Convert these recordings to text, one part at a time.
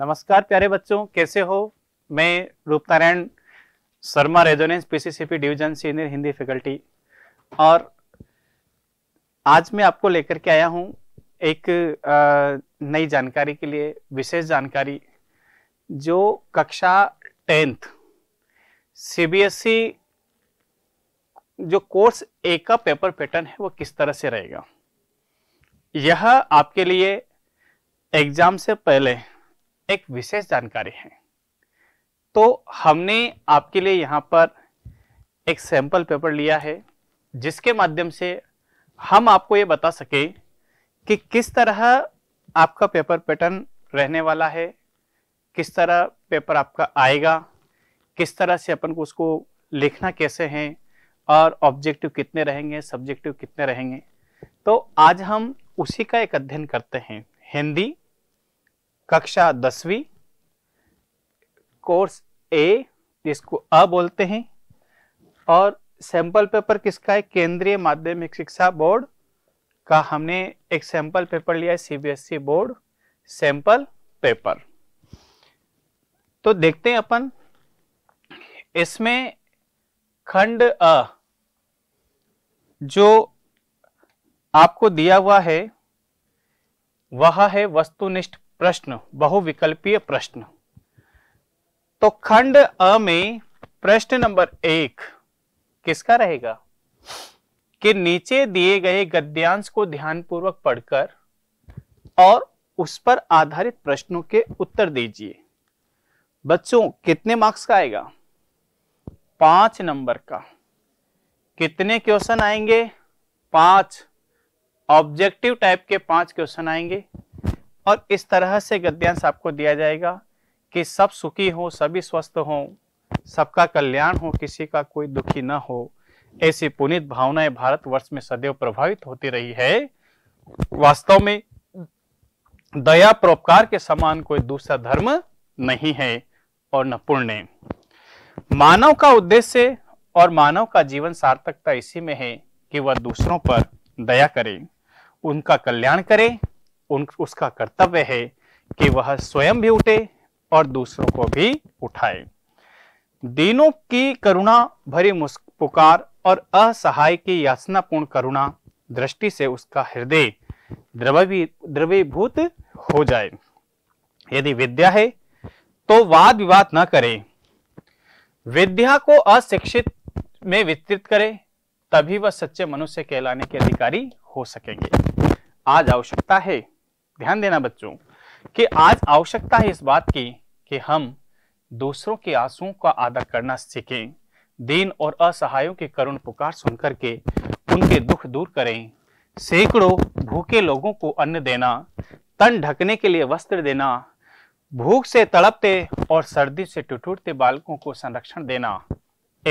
नमस्कार प्यारे बच्चों कैसे हो मैं Roop Narayan Sharma resonance PCCP division senior Hindi faculty और आज मैं आपको लेकर के आया हूं एक नई जानकारी के लिए विशेष जानकारी जो कक्षा टेंथ सीबीएसई e जो कोर्स ए का पेपर पैटर्न है वो किस तरह से रहेगा यह आपके लिए एग्जाम से पहले एक विशेष जानकारी है तो हमने आपके लिए यहाँ पर एक सैंपल पेपर लिया है जिसके माध्यम से हम आपको ये बता सके कि किस तरह आपका पेपर पैटर्न रहने वाला है किस तरह पेपर आपका आएगा किस तरह से अपन को उसको लिखना कैसे है और ऑब्जेक्टिव कितने रहेंगे सब्जेक्टिव कितने रहेंगे तो आज हम उसी का एक अध्ययन करते हैं हिंदी कक्षा दसवीं कोर्स ए जिसको अ बोलते हैं और सैंपल पेपर किसका है केंद्रीय माध्यमिक शिक्षा बोर्ड का हमने एक सैंपल पेपर लिया है CBSE e board sample paper तो देखते हैं अपन इसमें खंड अ जो आपको दिया हुआ है वह है वस्तुनिष्ठ प्रश्न बहुविकल्पीय प्रश्न तो खंड अ में प्रश्न नंबर एक किसका रहेगा कि नीचे दिए गए गद्यांश को ध्यानपूर्वक पढ़कर और उस पर आधारित प्रश्नों के उत्तर दीजिए बच्चों कितने मार्क्स का आएगा पांच नंबर का कितने क्वेश्चन आएंगे पांच ऑब्जेक्टिव टाइप के पांच क्वेश्चन आएंगे और इस तरह से गद्यांश आपको दिया जाएगा कि सब सुखी हो सभी स्वस्थ हो सबका कल्याण हो किसी का कोई दुखी ना हो ऐसी पुनित भावनाएं वर्ष में सदैव प्रभावित होती रही है वास्तव में दया परोपकार के समान कोई दूसरा धर्म नहीं है और न पुण्य मानव का उद्देश्य और मानव का जीवन सार्थकता इसी में है कि वह दूसरों पर दया करे उनका कल्याण करें उन उसका कर्तव्य है कि वह स्वयं भी उठे और दूसरों को भी उठाए दीनों की करुणा भरी पुकार और असहाय की पूर्ण करुणा दृष्टि से उसका हृदय द्रवी द्रवीभूत हो जाए यदि विद्या है तो वाद विवाद न करे विद्या को अशिक्षित में वितरित करें तभी वह सच्चे मनुष्य कहलाने के अधिकारी हो सकेंगे आज आवश्यकता है ध्यान देना बच्चों कि आज आवश्यकता है इस बात की कि हम दूसरों के आंसुओं का आदर करना सीखें दीन और असहायों के करुण पुकार सुनकर के उनके दुख दूर करें सैकड़ों भूखे लोगों को अन्न देना तन ढकने के लिए वस्त्र देना भूख से तड़पते और सर्दी से टुटूटते बालकों को संरक्षण देना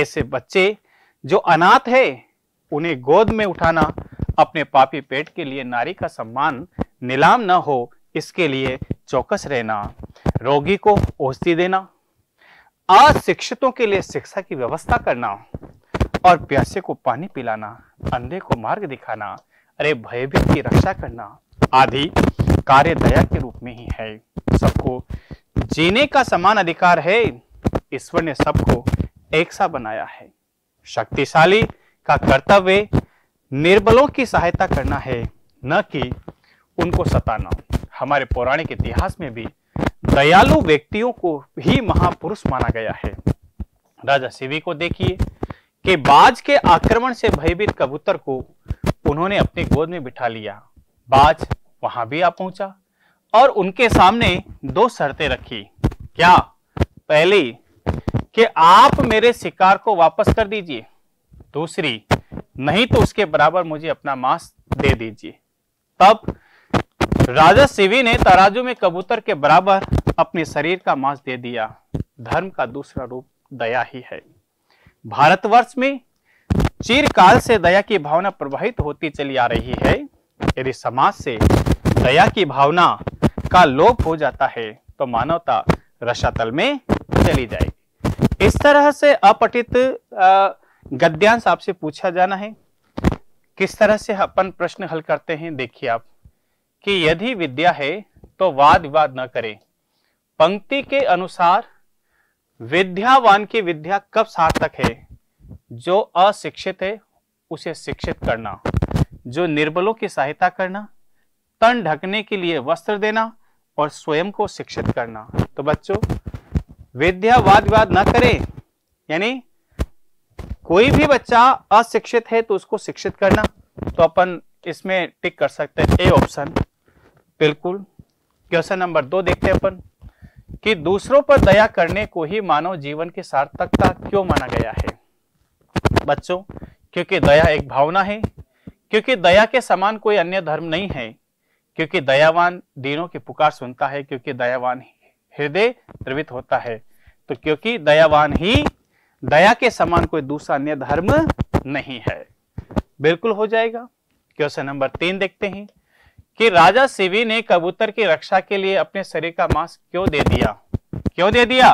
ऐसे बच्चे जो अनाथ है उन्हें गोद में उठाना अपने पापी पेट के लिए नारी का सम्मान नीलाम न हो इसके लिए चौकस रहना रोगी को औषधि देना अशिक्षितों के लिए शिक्षा की व्यवस्था करना और प्यासे को पानी पिलाना अंधे को मार्ग दिखाना अरे भयभीत की रक्षा करना आदि कार्य दया के रूप में ही है सबको जीने का समान अधिकार है ईश्वर ने सबको एक सा बनाया है शक्तिशाली का कर्तव्य निर्बलों की सहायता करना है न कि उनको सताना हमारे पौराणिक इतिहास में भी दयालु व्यक्तियों को ही महापुरुष माना गया है राजा शिवी को देखिए कि बाज के आक्रमण से भयभीत कबूतर को उन्होंने अपनी गोद में बिठा लिया बाज वहां भी आ पहुंचा और उनके सामने दो शर्तें रखी क्या पहली कि आप मेरे शिकार को वापस कर दीजिए दूसरी नहीं तो उसके बराबर मुझे अपना मांस दे दीजिए तब राजा शिवी ने तराजू में कबूतर के बराबर अपने शरीर का मांस दे दिया धर्म का दूसरा रूप दया ही है भारतवर्ष में चिरकाल से दया की भावना प्रवाहित होती चली आ रही है यदि समाज से दया की भावना का लोप हो जाता है तो मानवता रसातल में चली जाएगी इस तरह से अपटित अः गद्यांश आपसे पूछा जाना है किस तरह से अपन प्रश्न हल करते हैं देखिए आप कि यदि विद्या है तो वाद विवाद न करें पंक्ति के अनुसार विद्यावान की विद्या कब सार्थक है जो अशिक्षित है उसे शिक्षित करना जो निर्बलों की सहायता करना तन ढकने के लिए वस्त्र देना और स्वयं को शिक्षित करना तो बच्चों विद्या वाद विवाद न करें यानी कोई भी बच्चा अशिक्षित है तो उसको शिक्षित करना तो अपन इसमें टिक कर सकते हैं ए ऑप्शन बिल्कुल क्वेश्चन नंबर दो देखते हैं अपन कि दूसरों पर दया करने को ही मानव जीवन की सार्थकता क्यों माना गया है बच्चों क्योंकि दया एक भावना है क्योंकि दया के समान कोई अन्य धर्म नहीं है क्योंकि दयावान दीनों की पुकार सुनता है क्योंकि दयावान हृदय द्रवित होता है तो क्योंकि दयावान ही दया के समान कोई दूसरा अन्य धर्म नहीं है बिल्कुल हो जाएगा क्वेश्चन नंबर तीन देखते हैं कि राजा शिवी ने कबूतर की रक्षा के लिए अपने शरीर का मांस क्यों दे दिया क्यों दे दिया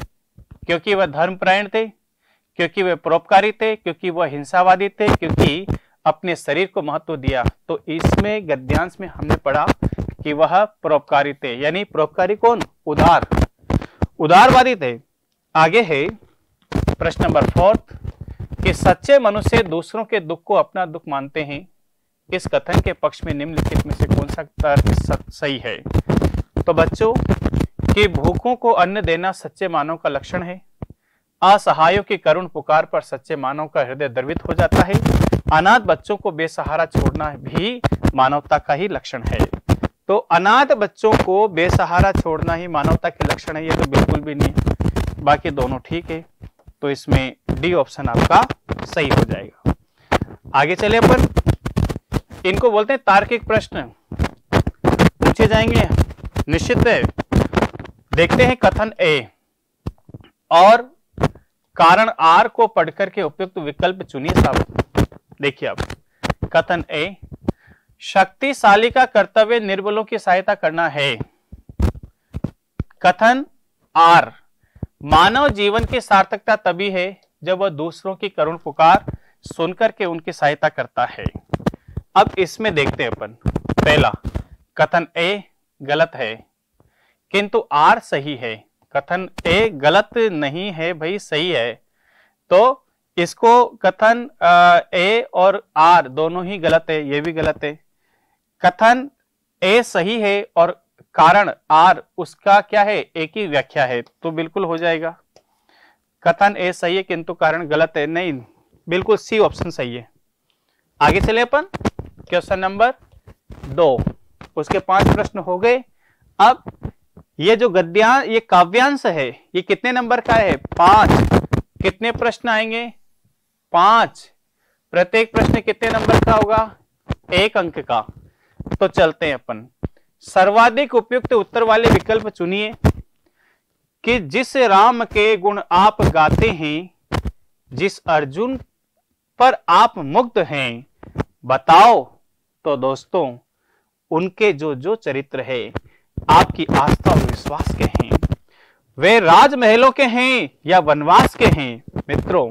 क्योंकि वह धर्मपरायण थे क्योंकि वह परोपकारी थे क्योंकि वह हिंसावादी थे क्योंकि अपने शरीर को महत्व दिया तो इसमें गद्यांश में हमने पढ़ा कि वह परोपकारी थे यानी परोपकारी कौन उदार उदारवादी थे आगे है प्रश्न नंबर फोर्थ कि सच्चे मनुष्य दूसरों के दुख को अपना दुख मानते हैं इस कथन के पक्ष में निम्नलिखित में से कौन सा तर्क सही है तो बच्चों कि भूखों को अन्न देना सच्चे मानव का लक्षण है असहायों की करुण पुकार पर सच्चे मानव का हृदय द्रवित हो जाता है अनाथ बच्चों को बेसहारा छोड़ना भी मानवता का ही लक्षण है तो अनाथ बच्चों को बेसहारा छोड़ना ही मानवता के लक्षण है ये तो बिल्कुल भी नहीं बाकी दोनों ठीक है तो इसमें डी ऑप्शन आपका सही हो जाएगा आगे चले अपन इनको बोलते हैं तार्किक प्रश्न पूछे जाएंगे निश्चित है देखते हैं कथन ए और कारण आर को पढ़कर के उपयुक्त विकल्प चुनिए साहब देखिए अब कथन ए शक्तिशाली का कर्तव्य निर्बलों की सहायता करना है कथन आर मानव जीवन की सार्थकता तभी है जब वह दूसरों की करुण पुकार सुनकर के उनकी सहायता करता है अब इसमें देखते हैं अपन पहला कथन ए गलत है किंतु आर सही है कथन ए गलत नहीं है भाई सही है तो इसको कथन ए और आर दोनों ही गलत है ये भी गलत है कथन ए सही है और कारण आर उसका क्या है एक ही व्याख्या है तो बिल्कुल हो जाएगा कथन ए सही है किंतु कारण गलत है नहीं बिल्कुल सी ऑप्शन सही है आगे चले अपन क्वेश्चन नंबर दो उसके पांच प्रश्न हो गए अब ये जो गद्या ये काव्यांश है ये कितने नंबर का है पांच कितने प्रश्न आएंगे पांच प्रत्येक प्रश्न कितने नंबर का होगा एक अंक का तो चलते हैं अपन सर्वाधिक उपयुक्त उत्तर वाले विकल्प चुनिए कि जिस राम के गुण आप गाते हैं जिस अर्जुन पर आप मुग्ध हैं बताओ तो दोस्तों उनके जो जो चरित्र है आपकी आस्था और विश्वास के हैं वे राजमहलों के हैं या वनवास के हैं मित्रों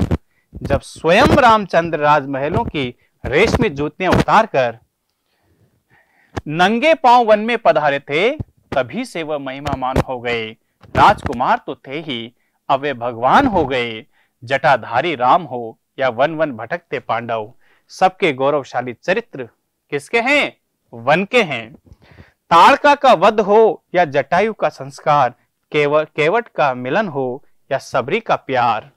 जब स्वयं रामचंद्र राजमहलों की रेशमी जूतियां उतारकर नंगे पांव वन में पधारे थे तभी से वह महिमामान हो गए राजकुमार तो थे ही अब वे भगवान हो गए जटाधारी राम हो या वन वन भटकते पांडव सबके गौरवशाली चरित्र किसके हैं वन के हैं ताड़का का वध हो या जटायु का संस्कार केव, केवट का मिलन हो या सबरी का प्यार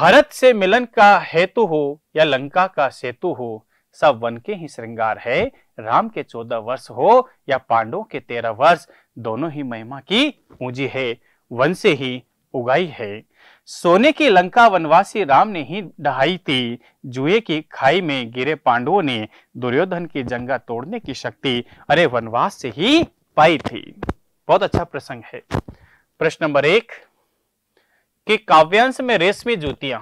भरत से मिलन का हेतु हो या लंका का सेतु हो सब वन के ही श्रृंगार है राम के चौदह वर्ष हो या पांडवों के तेरह वर्ष दोनों ही महिमा की पूंजी है वन से ही उगाई है सोने की लंका वनवासी राम ने ही ढहाई थी जुए की खाई में गिरे पांडवों ने दुर्योधन की जंगा तोड़ने की शक्ति अरे वनवास से ही पाई थी बहुत अच्छा प्रसंग है प्रश्न नंबर एक कि काव्यांश में रेशमी जूतियां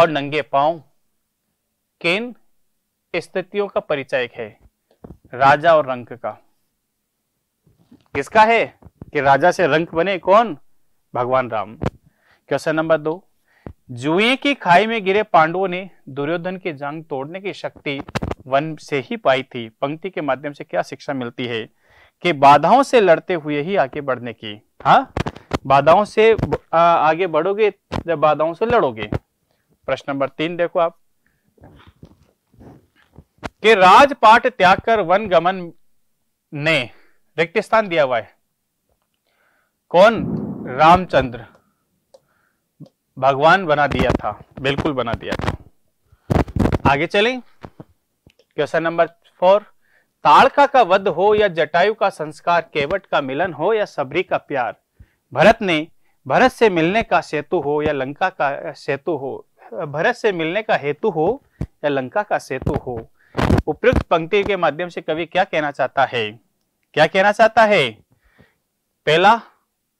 और नंगे पांव केन स्थितियों का परिचय है राजा और रंक का किसका है कि राजा से रंक बने कौन भगवान राम क्वेश्चन नंबर दो जुए की खाई में गिरे पांडवों ने दुर्योधन की जंग तोड़ने की शक्ति वन से ही पाई थी पंक्ति के माध्यम से क्या शिक्षा मिलती है कि बाधाओं से लड़ते हुए ही आगे बढ़ने की हाँ बाधाओं से आगे बढ़ोगे जब बाधाओं से लड़ोगे प्रश्न नंबर तीन देखो आप कि राजपाट त्याग कर वन गमन ने रिक्त स्थान दिया हुआ है कौन रामचंद्र भगवान बना दिया था बिल्कुल बना दिया था आगे चलें क्वेश्चन नंबर फोर ताड़का का वध हो या जटायु का संस्कार केवट का मिलन हो या सबरी का प्यार भरत ने भरत से मिलने का सेतु हो या लंका का सेतु हो भरत से मिलने का हेतु हो या लंका का सेतु हो उपयुक्त पंक्ति के माध्यम से कवि क्या कहना चाहता है क्या कहना चाहता है पहला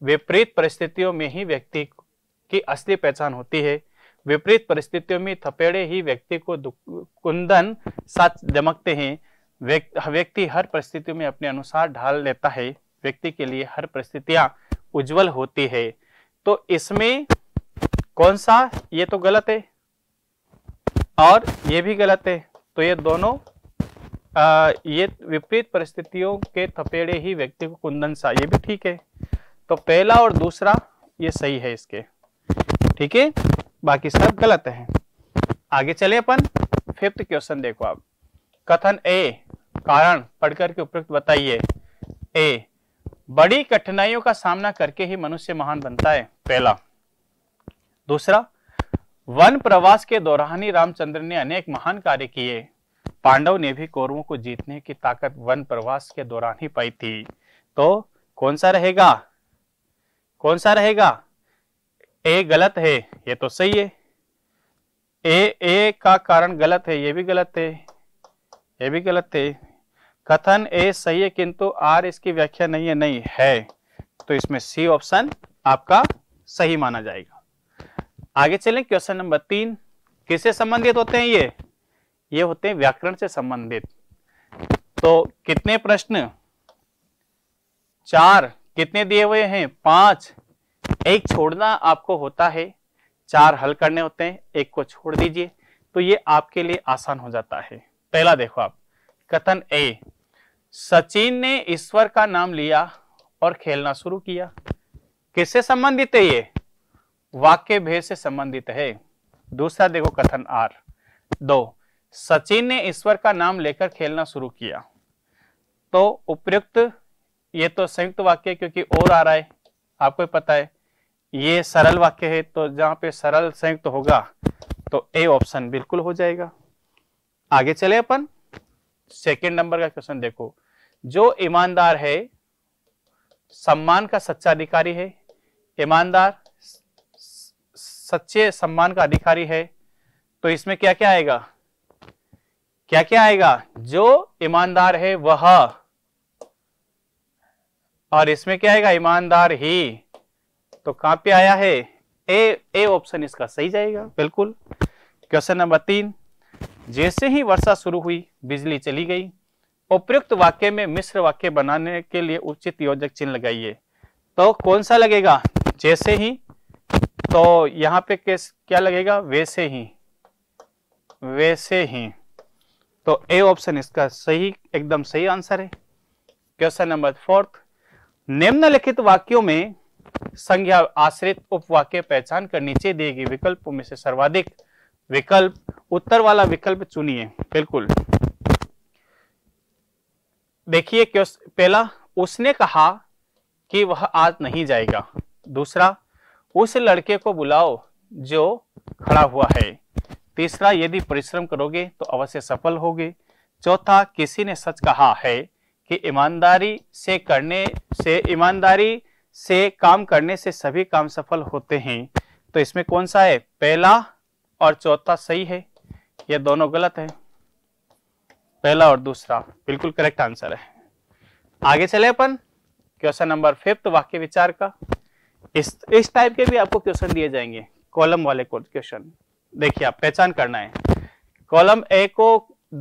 विपरीत परिस्थितियों में ही व्यक्ति की असली पहचान होती है विपरीत परिस्थितियों में थपेड़े ही व्यक्ति को कुंदन साथ दमकते हैं व्यक्ति हर परिस्थितियों में अपने अनुसार ढाल लेता है व्यक्ति के लिए हर परिस्थितियां उज्जवल होती है तो इसमें कौन सा ये तो गलत है और ये भी गलत है तो ये दोनों आ, ये विपरीत परिस्थितियों के थपेड़े ही व्यक्ति को कुंदन सा ये भी ठीक है तो पहला और दूसरा ये सही है इसके ठीक है बाकी सब गलत है आगे चले अपन फिफ्थ क्वेश्चन देखो आप कथन ए कारण पढ़कर के उपयुक्त बताइए ए बड़ी कठिनाइयों का सामना करके ही मनुष्य महान बनता है पहला दूसरा वन प्रवास के दौरान ही रामचंद्र ने अनेक महान कार्य किए पांडव ने भी कौरवों को जीतने की ताकत वन प्रवास के दौरान ही पाई थी तो कौन सा रहेगा कौन सा रहेगा ए गलत है ये तो सही है ए ए का कारण गलत है ये भी गलत है ये भी गलत है कथन ए सही है किंतु आर इसकी व्याख्या नहीं है नहीं है तो इसमें सी ऑप्शन आपका सही माना जाएगा आगे चलें क्वेश्चन नंबर तीन किससे संबंधित होते हैं ये ये होते हैं व्याकरण से संबंधित तो कितने प्रश्न चार कितने दिए हुए हैं पांच एक छोड़ना आपको होता है चार हल करने होते हैं एक को छोड़ दीजिए तो ये आपके लिए आसान हो जाता है पहला देखो आप कथन ए सचिन ने ईश्वर का नाम लिया और खेलना शुरू किया किससे संबंधित है ये वाक्य भेद से संबंधित है दूसरा देखो कथन आर दो सचिन ने ईश्वर का नाम लेकर खेलना शुरू किया तो उपयुक्त ये तो संयुक्त वाक्य क्योंकि और आ रहा है आपको पता है ये सरल वाक्य है तो जहां पे सरल संयुक्त होगा तो ए ऑप्शन बिल्कुल हो जाएगा आगे चले अपन सेकेंड नंबर का क्वेश्चन देखो जो ईमानदार है सम्मान का सच्चा अधिकारी है ईमानदार सच्चे सम्मान का अधिकारी है तो इसमें क्या क्या आएगा क्या क्या आएगा जो ईमानदार है वह और इसमें क्या आएगा ईमानदार ही तो कहां पे आया है ए ए ऑप्शन इसका सही जाएगा बिल्कुल क्वेश्चन नंबर तीन जैसे ही वर्षा शुरू हुई बिजली चली गई उपयुक्त वाक्य में मिश्र वाक्य बनाने के लिए उचित योजक चिन्ह लगाइए तो कौन सा लगेगा जैसे ही तो यहाँ पे केस क्या लगेगा वैसे ही वैसे ही तो ए ऑप्शन इसका सही एकदम सही आंसर है क्वेश्चन नंबर फोर्थ निम्नलिखित वाक्यों में संज्ञा आश्रित उपवाक्य पहचान कर नीचे दिए गए विकल्पों में से सर्वाधिक विकल्प उत्तर वाला विकल्प चुनिए बिल्कुल देखिए पहला उसने कहा कि वह आज नहीं जाएगा दूसरा उस लड़के को बुलाओ जो खड़ा हुआ है तीसरा यदि परिश्रम करोगे तो अवश्य सफल होगे चौथा किसी ने सच कहा है कि ईमानदारी से करने से ईमानदारी से काम करने से सभी काम सफल होते हैं तो इसमें कौन सा है पहला और चौथा सही है ये दोनों गलत है पहला और दूसरा बिल्कुल करेक्ट आंसर है आगे चले अपन क्वेश्चन नंबर फिफ्थ वाक्य विचार का इस इस टाइप के भी आपको क्वेश्चन दिए जाएंगे कॉलम वाले क्वेश्चन देखिए आप पहचान करना है कॉलम ए को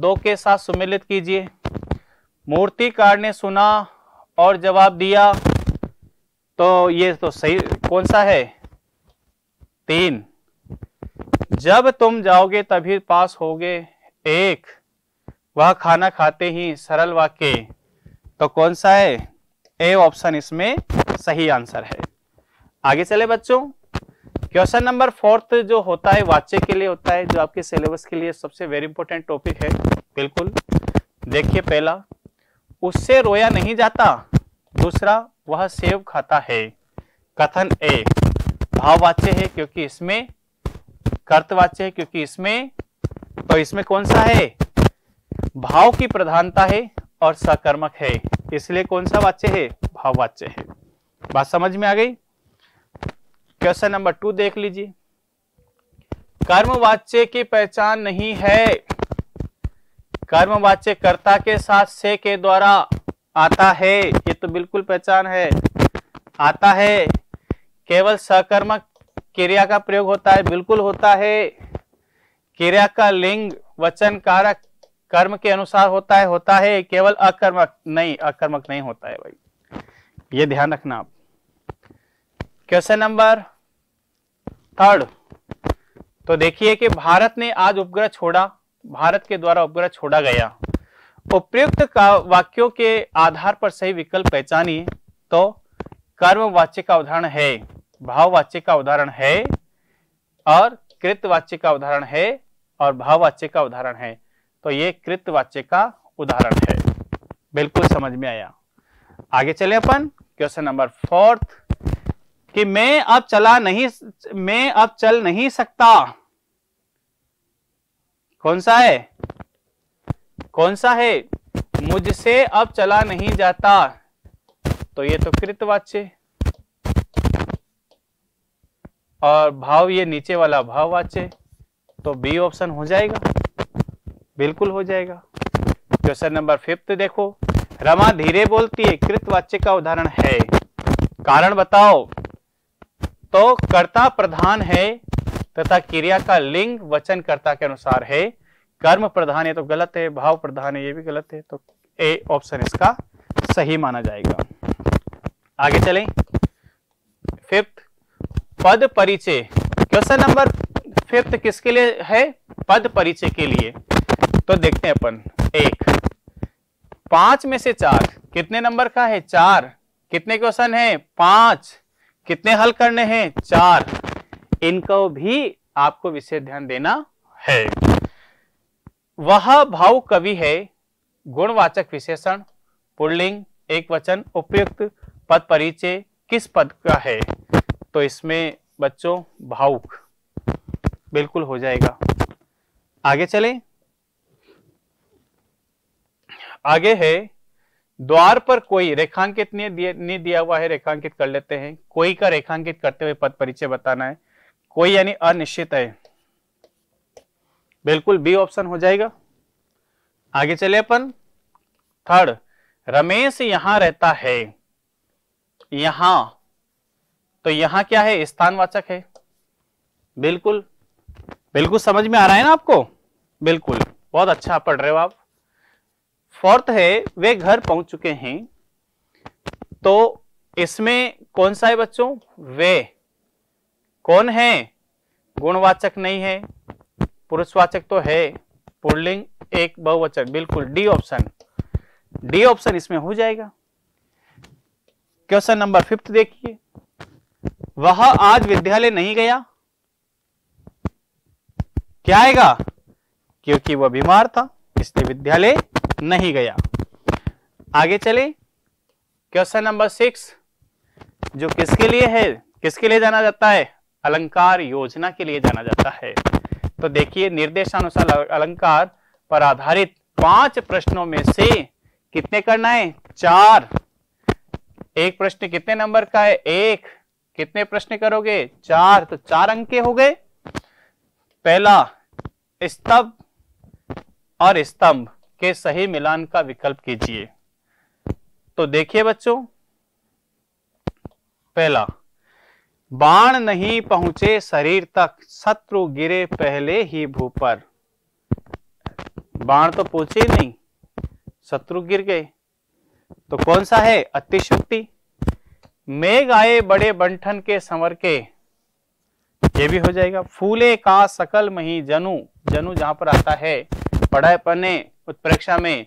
दो के साथ सुमिलित कीजिए मूर्तिकार ने सुना और जवाब दिया तो ये तो सही कौन सा है तीन जब तुम जाओगे तभी पास होगे एक वह खाना खाते ही सरल वाक्य तो कौन सा है ए ऑप्शन इसमें सही आंसर है आगे चले बच्चों क्वेश्चन नंबर फोर्थ जो होता है वाच्य के लिए होता है जो आपके सिलेबस के लिए सबसे वेरी इंपॉर्टेंट टॉपिक है बिल्कुल देखिए पहला उससे रोया नहीं जाता दूसरा वह सेव खाता है कथन ए भाववाच्य है क्योंकि इसमें कर्तवाच्य है क्योंकि इसमें तो इसमें कौन सा है भाव की प्रधानता है और सकर्मक है इसलिए कौन सा वाच्य है भाववाच्य है बात समझ में आ गई क्वेश्चन नंबर टू देख लीजिए कर्मवाच्य की पहचान नहीं है कर्मवाच्य कर्ता के साथ से के द्वारा आता है ये तो बिल्कुल पहचान है आता है केवल सकर्मक क्रिया का प्रयोग होता है बिल्कुल होता है क्रिया का लिंग वचन कारक कर्म के अनुसार होता है होता है केवल अकर्मक नहीं अकर्मक नहीं होता है भाई ये ध्यान रखना आप क्वेश्चन नंबर थर्ड तो देखिए कि भारत ने आज उपग्रह छोड़ा भारत के द्वारा उपग्रह छोड़ा गया उपयुक्त वाक्यों के आधार पर सही विकल्प पहचानिए तो कर्मवाच्य का उदाहरण है भाववाच्य का उदाहरण है और कृतवाच्य का उदाहरण है और भाववाच्य का उदाहरण है तो ये कृतवाच्य का उदाहरण है बिल्कुल समझ में आया आगे चले अपन क्वेश्चन नंबर फोर्थ कि मैं अब चला नहीं मैं अब चल नहीं सकता कौन सा है कौन सा है मुझसे अब चला नहीं जाता तो ये तो कृतवाच्य और भाव ये नीचे वाला भाव वाच्य तो बी ऑप्शन हो जाएगा बिल्कुल हो जाएगा क्वेश्चन नंबर फिफ्थ देखो रमा धीरे बोलती है कृतवाच्य का उदाहरण है कारण बताओ तो कर्ता प्रधान है तथा क्रिया का लिंग वचन कर्ता के अनुसार है कर्म प्रधान है तो गलत है भाव प्रधान है ये भी गलत है तो ए ऑप्शन इसका सही माना जाएगा आगे चलें फिफ्थ पद परिचय क्वेश्चन नंबर फिफ्थ किसके लिए है पद परिचय के लिए तो देखते हैं अपन एक पांच में से चार कितने नंबर का है चार कितने क्वेश्चन है पांच कितने हल करने हैं चार इनको भी आपको विशेष ध्यान देना है वह भाव कवि है गुणवाचक विशेषण पुल्लिंग एक वचन उपयुक्त पद परिचय किस पद का है तो इसमें बच्चों भावुक बिल्कुल हो जाएगा आगे चले आगे है द्वार पर कोई रेखांकित नहीं दिया, हुआ है रेखांकित कर लेते हैं कोई का रेखांकित करते हुए पद परिचय बताना है कोई यानी अनिश्चित है बिल्कुल बी ऑप्शन हो जाएगा आगे चले अपन थर्ड रमेश यहां रहता है यहां तो यहां क्या है स्थानवाचक है बिल्कुल बिल्कुल समझ में आ रहा है ना आपको बिल्कुल बहुत अच्छा पढ़ रहे हो आप फोर्थ है वे घर पहुंच चुके हैं तो इसमें कौन सा है बच्चों वे कौन है गुणवाचक नहीं है पुरुषवाचक तो है पुर्लिंग एक बहुवचक बिल्कुल डी ऑप्शन डी ऑप्शन इसमें हो जाएगा क्वेश्चन नंबर फिफ्थ देखिए वह आज विद्यालय नहीं गया क्या आएगा क्योंकि वह बीमार था इसलिए विद्यालय नहीं गया आगे चले क्वेश्चन नंबर सिक्स जो किसके लिए है किसके लिए जाना जाता है अलंकार योजना के लिए जाना जाता है तो देखिए निर्देशानुसार अलंकार पर आधारित पांच प्रश्नों में से कितने करना है चार एक प्रश्न कितने नंबर का है एक कितने प्रश्न करोगे चार तो चार अंक के हो गए पहला स्तंभ और स्तंभ के सही मिलान का विकल्प कीजिए तो देखिए बच्चों पहला बाण नहीं पहुंचे शरीर तक शत्रु गिरे पहले ही भू पर बाण तो पहुंचे नहीं शत्रु गिर गए तो कौन सा है अतिशुक्ति मेघ आए बड़े बंठन के समर के ये भी हो जाएगा फूले का सकल मही जनु जनु जहां पर आता है पढ़ाए पने उत्प्रेक्षा में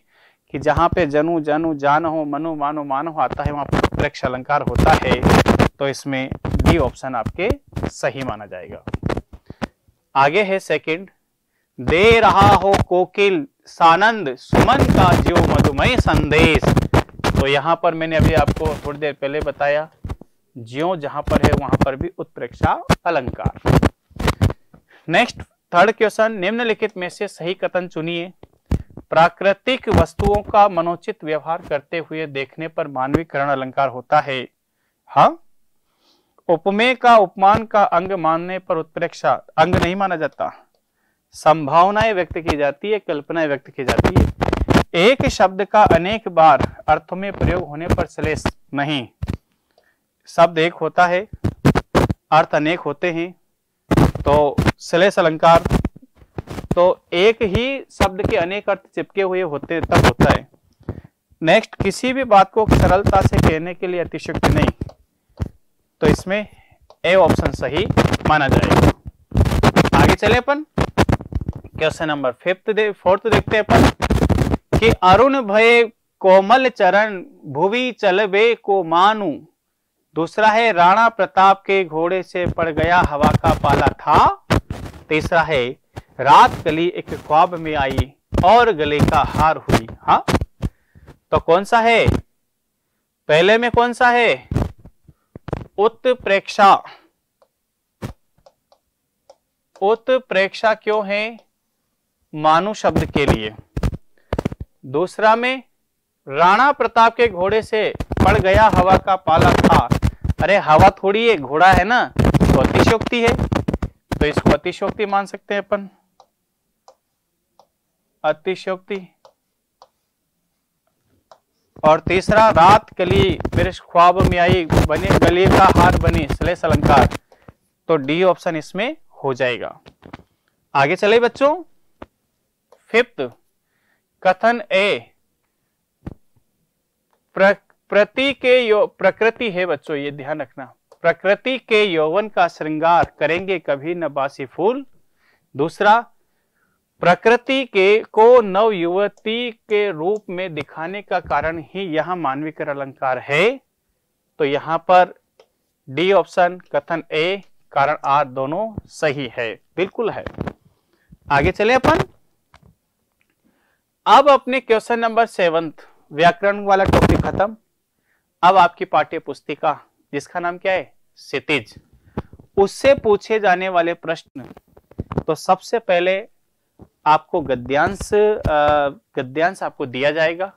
कि जहाँ पे जनु जनु जान हो मनु मानो मानो आता है वहां पर उत्प्रेक्ष अलंकार होता है तो इसमें डी ऑप्शन आपके सही माना जाएगा आगे है सेकंड दे रहा हो कोकिल सानंद सुमन का जो मधुमय संदेश तो यहाँ पर मैंने अभी आपको थोड़ी देर पहले बताया ज्यो जहां पर है वहां पर भी उत्प्रेक्षा अलंकार नेक्स्ट थर्ड क्वेश्चन निम्नलिखित में से सही कथन चुनिए प्राकृतिक वस्तुओं का मनोचित व्यवहार करते हुए देखने पर मानवीकरण अलंकार होता है हा उपमेय का उपमान का अंग मानने पर उत्प्रेक्षा अंग नहीं माना जाता संभावनाएं व्यक्त की जाती है कल्पनाएं व्यक्त की जाती है एक शब्द का अनेक बार अर्थों में प्रयोग होने पर श्लेष नहीं शब्द एक होता है अर्थ अनेक होते हैं तो श्लेष अलंकार तो एक ही शब्द के अनेक अर्थ चिपके हुए होते तब होता है नेक्स्ट किसी भी बात को सरलता से कहने के लिए अतिशुक्त नहीं तो इसमें ए ऑप्शन सही माना जाएगा आगे चले अपन क्वेश्चन नंबर फिफ्थ दे, फोर्थ देखते हैं अपन कि अरुण भय कोमल चरण भुवि बे को मानू दूसरा है राणा प्रताप के घोड़े से पड़ गया हवा का पाला था तीसरा है रात गली एक ख्वाब में आई और गले का हार हुई हाँ तो कौन सा है पहले में कौन सा है उत्प्रेक्षा उत्प्रेक्षा क्यों है मानु शब्द के लिए दूसरा में राणा प्रताप के घोड़े से पड़ गया हवा का पाला था अरे हवा थोड़ी है घोड़ा है ना तो अतिशोक्ति है तो इसको अतिशोक्ति मान सकते हैं अपन अतिशोक्ति और तीसरा रात कली मेरे ख्वाब में आई बने कली का हार बनी श्लेष अलंकार तो डी ऑप्शन इसमें हो जाएगा आगे चले बच्चों फिफ्थ कथन ए प्र, प्रति के यो प्रकृति है बच्चों ये ध्यान रखना प्रकृति के यौवन का श्रृंगार करेंगे कभी न बासी फूल दूसरा प्रकृति के को नव युवती के रूप में दिखाने का कारण ही यह मानवीकर अलंकार है तो यहां पर डी ऑप्शन कथन ए कारण आर दोनों सही है बिल्कुल है आगे चले अपन अब अपने क्वेश्चन नंबर सेवंथ व्याकरण वाला टॉपिक खत्म अब आपकी पाठ्य पुस्तिका जिसका नाम क्या है सितिज उससे पूछे जाने वाले प्रश्न तो सबसे पहले आपको गद्यांश गद्यांश आपको दिया जाएगा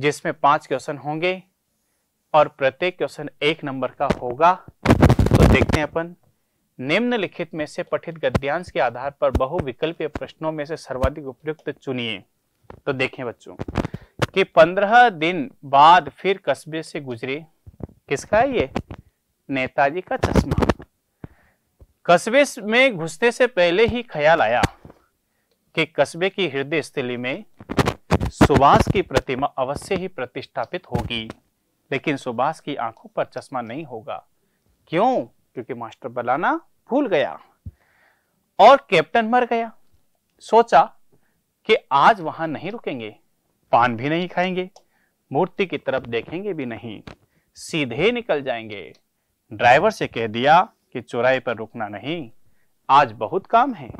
जिसमें पांच क्वेश्चन होंगे और प्रत्येक क्वेश्चन एक नंबर का होगा तो देखते हैं अपन निम्नलिखित में से पठित गद्यांश के आधार पर बहुविकल्पीय प्रश्नों में से सर्वाधिक उपयुक्त चुनिए तो देखें बच्चों कि पंद्रह दिन बाद फिर कस्बे से गुजरे किसका है ये नेताजी का चश्मा कस्बे में घुसने से पहले ही ख्याल आया कि कस्बे की हृदय स्थली में सुभाष की प्रतिमा अवश्य ही प्रतिष्ठापित होगी लेकिन सुभाष की आंखों पर चश्मा नहीं होगा क्यों क्योंकि मास्टर बलाना भूल गया और कैप्टन मर गया सोचा कि आज वहां नहीं रुकेंगे पान भी नहीं खाएंगे मूर्ति की तरफ देखेंगे भी नहीं सीधे निकल जाएंगे ड्राइवर से कह दिया कि चौराहे पर रुकना नहीं आज बहुत काम है